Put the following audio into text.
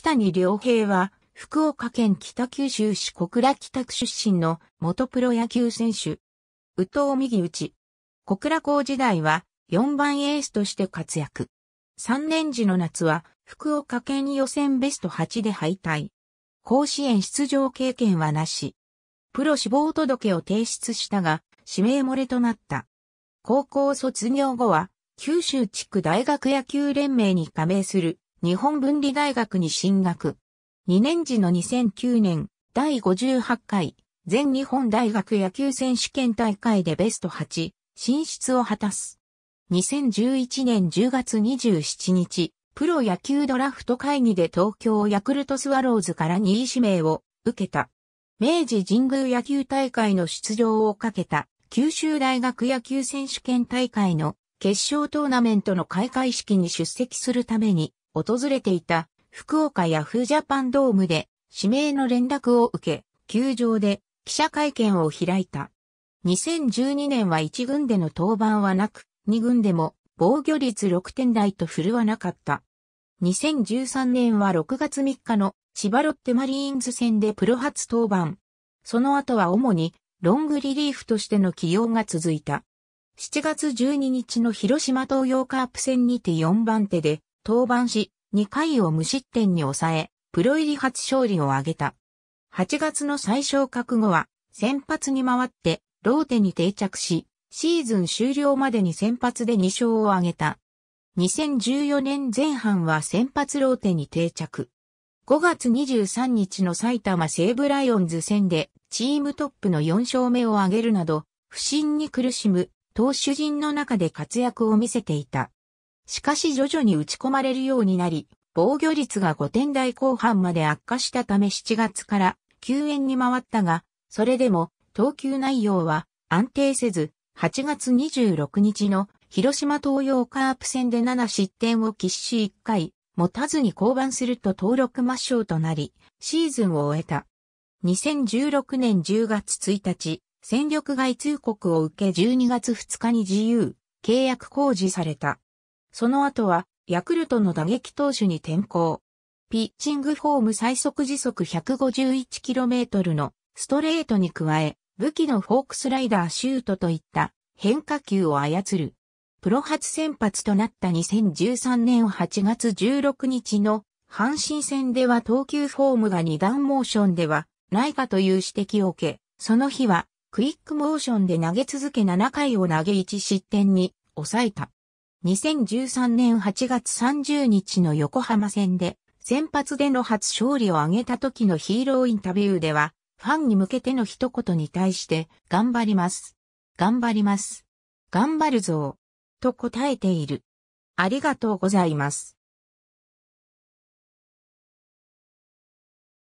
北に良平は、福岡県北九州市小倉北区出身の元プロ野球選手。宇藤右打ち。小倉校時代は4番エースとして活躍。3年時の夏は福岡県予選ベスト8で敗退。甲子園出場経験はなし。プロ志望届を提出したが、指名漏れとなった。高校卒業後は、九州地区大学野球連盟に加盟する日本文理大学に進学。2年時の2009年、第58回、全日本大学野球選手権大会でベスト8、進出を果たす。2011年10月27日、プロ野球ドラフト会議で東京ヤクルトスワローズから2位指名を受けた。明治神宮野球大会の出場をかけた九州大学野球選手権大会の決勝トーナメントの開会式に出席するために訪れていた福岡ヤフージャパンドームで指名の連絡を受け、球場で記者会見を開いた。2012年は1軍での登板はなく、2軍でも防御率6点台と振るわなかった。2013年は6月3日の千葉ロッテマリーンズ戦でプロ初登板。その後は主にロングリリーフとしての起用が続いた。7月12日の広島東洋カープ戦にて4番手で登板し、2回を無失点に抑え、プロ入り初勝利を挙げた。8月の最小覚悟は、先発に回って、ローテに定着し、シーズン終了までに先発で2勝を挙げた。2014年前半は先発ローテに定着。5月23日の埼玉西武ライオンズ戦でチームトップの4勝目を挙げるなど、不振に苦しむ投手陣の中で活躍を見せていた。しかし徐々に打ち込まれるようになり、防御率が5点台後半まで悪化したため7月から救援に回ったが、それでも投球内容は安定せず、8月26日の広島東洋カープ戦で7失点を喫し1回、持たずに降板すると登録抹消となり、シーズンを終えた。2016年10月1日、戦力外通告を受け12月2日に自由、契約公示された。その後は、ヤクルトの打撃投手に転向。ピッチングフォーム最速時速 151km のストレートに加え、武器のフォークスライダーシュートといった変化球を操る。プロ初先発となった2013年8月16日の阪神戦では投球フォームが2段モーションではないかという指摘を受け、その日はクイックモーションで投げ続け7回を投げ1失点に抑えた。2013年8月30日の横浜戦で、先発での初勝利を挙げた時のヒーローインタビューでは、ファンに向けての一言に対して、頑張ります。頑張ります。頑張るぞと答えている。ありがとうございます。